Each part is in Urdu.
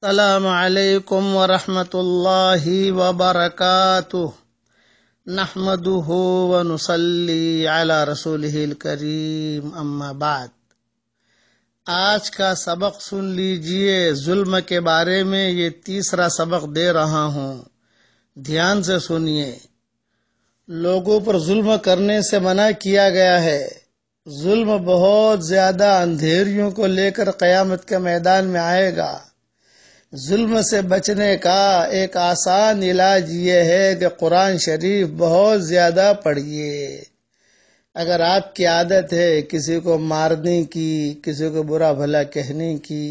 السلام علیکم ورحمۃ اللہ وبرکاتہ نحمده ونصلي على رسوله الكريم اما بعد آج کا سبق سن لیجئے ظلم کے بارے میں یہ تیسرا سبق دے رہا ہوں دھیان سے سنیے لوگوں پر ظلم کرنے سے منع کیا گیا ہے ظلم بہت زیادہ اندھیریوں کو لے کر قیامت کے میدان میں آئے گا ظلم سے بچنے کا ایک آسان علاج یہ ہے کہ قرآن شریف بہت زیادہ پڑھیے اگر آپ کی عادت ہے کسی کو مارنے کی کسی کو برا بھلا کہنے کی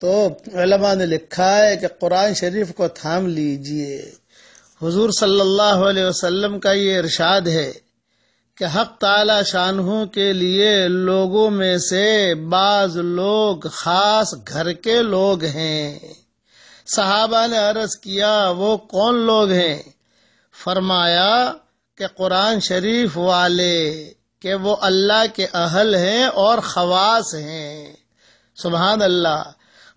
تو علماء نے لکھا ہے کہ قرآن شریف کو تھام لیجئے حضور صلی اللہ علیہ وسلم کا یہ ارشاد ہے کہ حق تعالی شانہوں کے لیے لوگوں میں سے بعض لوگ خاص گھر کے لوگ ہیں صحابہ نے عرض کیا وہ کون لوگ ہیں فرمایا کہ قرآن شریف والے کہ وہ اللہ کے اہل ہیں اور خواص ہیں سبحان اللہ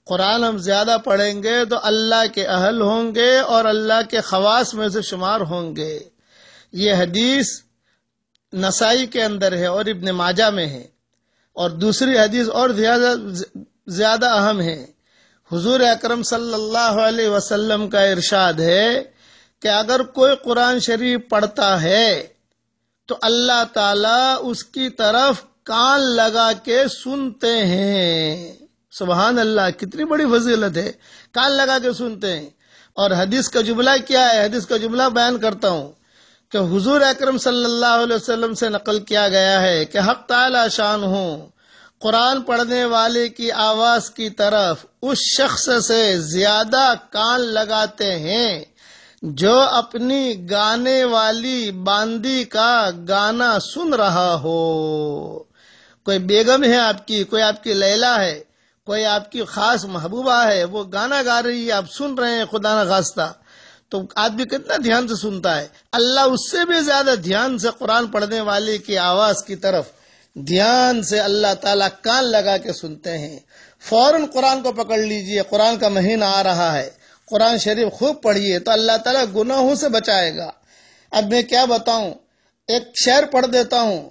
قرآن ہم زیادہ پڑھیں گے تو اللہ کے اہل ہوں گے اور اللہ کے خواص میں سے شمار ہوں گے یہ حدیث نسائی کے اندر ہے اور ابن ماجہ میں ہے اور دوسری حدیث اور زیادہ زیادہ اہم ہے حضور اکرم صلی اللہ علیہ وسلم کا ارشاد ہے کہ اگر کوئی قرآن شریف پڑھتا ہے تو اللہ تعالی اس کی طرف کان لگا کے سنتے ہیں سبحان اللہ کتنی بڑی فضیلت ہے کان لگا کے سنتے ہیں اور حدیث کا جملہ کیا ہے حدیث کا جملہ بیان کرتا ہوں کہ حضور اکرم صلی اللہ علیہ وسلم سے نقل کیا گیا ہے کہ حق تعالی شان ہوں قرآن پڑھنے والے کی آواز کی طرف اس شخص سے زیادہ کان لگاتے ہیں جو اپنی گانے والی باندی کا گانا سن رہا ہو کوئی بیگم ہے آپ کی کوئی آپ کی لیلہ ہے کوئی آپ کی خاص محبوبہ ہے وہ گانا گا رہی ہے آپ سن رہے ہیں خدا ناستہ تو آدمی کتنا دھیان سے سنتا ہے اللہ اس سے بھی زیادہ دھیان سے قرآن پڑھنے والے کی آواز کی طرف دھیان سے اللہ تعالیٰ کان لگا کے سنتے ہیں فوراً قرآن کو پکڑ لیجئے قرآن کا مہینہ آ رہا ہے قرآن شریف خوب پڑھیے تو اللہ تعالیٰ گناہوں سے بچائے گا اب میں کیا بتاؤں ایک شہر پڑھ دیتا ہوں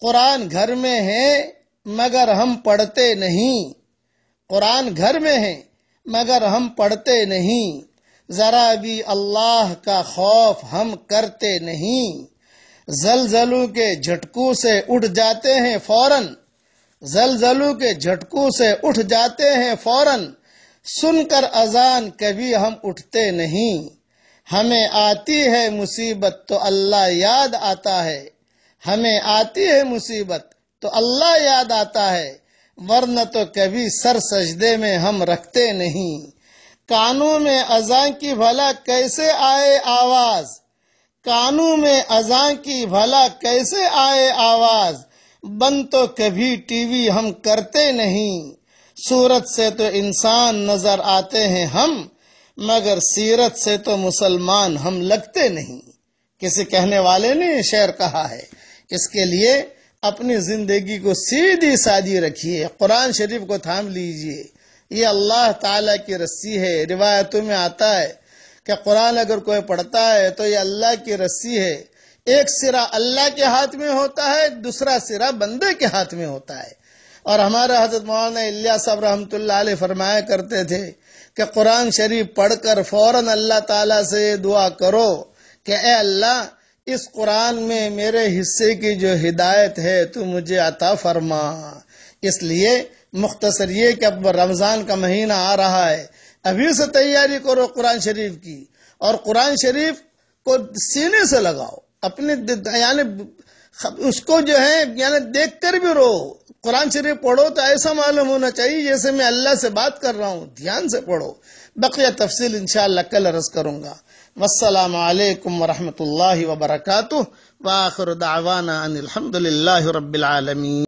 قرآن گھر میں ہے مگر ہم پڑھتے نہیں قرآن گھر میں ہے مگر ہم پڑھتے نہیں ذرا بھی اللہ کا خوف ہم کرتے نہیں زلزلوں کے جھٹکوں سے اٹھ جاتے ہیں فوراً زلزلوں کے جھٹکوں سے اٹھ جاتے ہیں فوراً سن کر اذان کبھی ہم اٹھتے نہیں ہمیں آتی ہے مصیبت تو اللہ یاد آتا ہے ہمیں آتی ہے مصیبت تو اللہ یاد آتا ہے ورنہ تو کبھی سر سجدے میں ہم رکھتے نہیں کانوں میں ازان کی بھلا کیسے آئے آواز کانوں میں ازان کی بھلا کیسے آئے آواز بند تو کبھی ٹی وی ہم کرتے نہیں صورت سے تو انسان نظر آتے ہیں ہم مگر سیرت سے تو مسلمان ہم لگتے نہیں کسی کہنے والے نے شعر کہا ہے اس کے لیے اپنی زندگی کو سیدھی سادی رکھیے قرآن شریف کو تھام لیجئے یہ اللہ تعالیٰ کی رسی ہے روایتوں میں آتا ہے کہ قرآن اگر کوئی پڑھتا ہے تو یہ اللہ کی رسی ہے ایک سرا اللہ کے ہاتھ میں ہوتا ہے دوسرا سرا بندے کے ہاتھ میں ہوتا ہے اور ہمارا حضرت مولانا اللہ صاحب رحمت اللہ علیہ فرمایا کرتے تھے کہ قرآن شریف پڑھ کر فوراً اللہ تعالیٰ سے دعا کرو کہ اے اللہ اس قرآن میں میرے حصے کی جو ہدایت ہے تو مجھے عطا فرما اس لیے مختصر یہ کہ اب رمضان کا مہینہ آ رہا ہے ابھی سے تیاری کرو قرآن شریف کی اور قرآن شریف کو سینے سے لگاؤ اپنے یعنی اس کو جو ہے یعنی دیکھ کر بھی رو قرآن شریف پڑھو تو ایسا معلوم ہونا چاہیے جیسے میں اللہ سے بات کر رہا ہوں دھیان سے پڑھو بقیہ تفصیل انشاءاللہ کل عرض کروں گا والسلام علیکم ورحمۃ اللہ وبرکاتہ دعوانا ان رب العالمین